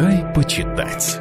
Дай почитать.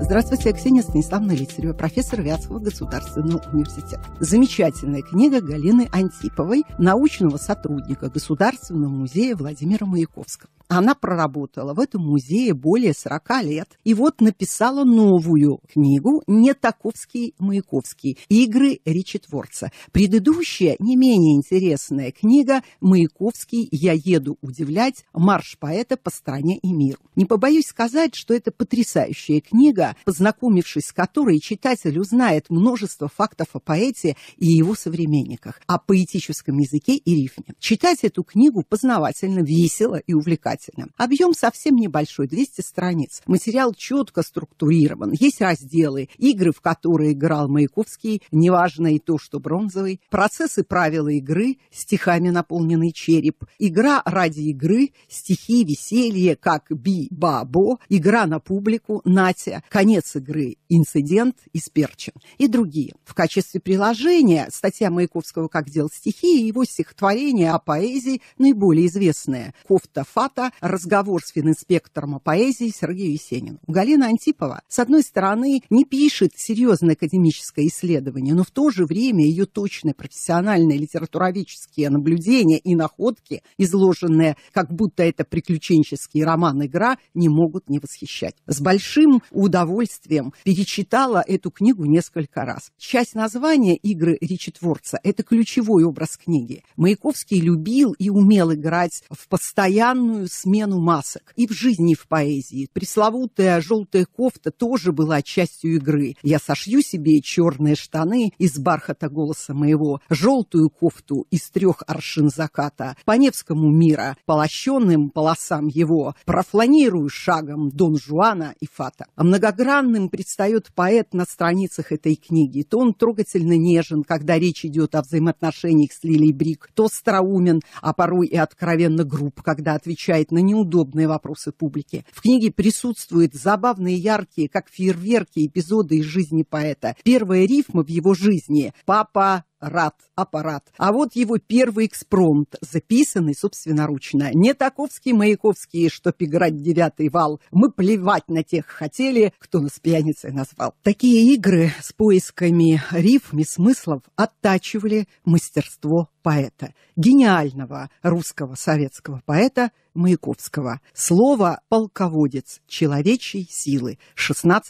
Здравствуйте, я Ксения Станиславна Литарева, профессор Вятского государственного университета. Замечательная книга Галины Антиповой, научного сотрудника Государственного музея Владимира Маяковского. Она проработала в этом музее более 40 лет. И вот написала новую книгу «Не таковский Маяковский. Игры речетворца». Предыдущая, не менее интересная книга «Маяковский. Я еду удивлять. Марш поэта по стране и миру». Не побоюсь сказать, что это потрясающая книга, познакомившись с которой читатель узнает множество фактов о поэте и его современниках, о поэтическом языке и рифме. Читать эту книгу познавательно, весело и увлекательно обязательно. Объем совсем небольшой, 200 страниц. Материал четко структурирован. Есть разделы, игры, в которые играл Маяковский, неважно и то, что бронзовый, процессы правила игры, стихами наполненный череп, игра ради игры, стихи, веселье, как би-ба-бо, игра на публику, натя, конец игры, инцидент, исперчен и другие. В качестве приложения статья Маяковского «Как делать стихи» и его стихотворение о поэзии наиболее известное «Кофта фата», разговор с фининспектором о поэзии Сергею Есенину. Галина Антипова, с одной стороны, не пишет серьезное академическое исследование, но в то же время ее точные профессиональные литературоведческие наблюдения и находки, изложенные как будто это приключенческий роман-игра, не могут не восхищать. С большим удовольствием перечитала эту книгу несколько раз. Часть названия «Игры речетворца» – это ключевой образ книги. Маяковский любил и умел играть в постоянную смену масок. И в жизни, и в поэзии. Пресловутая желтая кофта тоже была частью игры. Я сошью себе черные штаны из бархата голоса моего, желтую кофту из трех аршин заката, по Невскому мира, полощенным полосам его, профланирую шагом Дон Жуана и Фата. А многогранным предстает поэт на страницах этой книги. То он трогательно нежен, когда речь идет о взаимоотношениях с Лилей Брик, то страумен, а порой и откровенно груб, когда отвечает отвечает на неудобные вопросы публики. В книге присутствуют забавные, яркие, как фейерверки, эпизоды из жизни поэта. Первая рифма в его жизни «Папа рад аппарат. А вот его первый экспромт, записанный собственноручно. Не таковские Маяковский, чтоб играть девятый вал. Мы плевать на тех хотели, кто нас пьяницей назвал. Такие игры с поисками рифм и смыслов оттачивали мастерство поэта, гениального русского советского поэта Маяковского. Слово «полководец» человечьей силы 16+.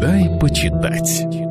Дай почитать.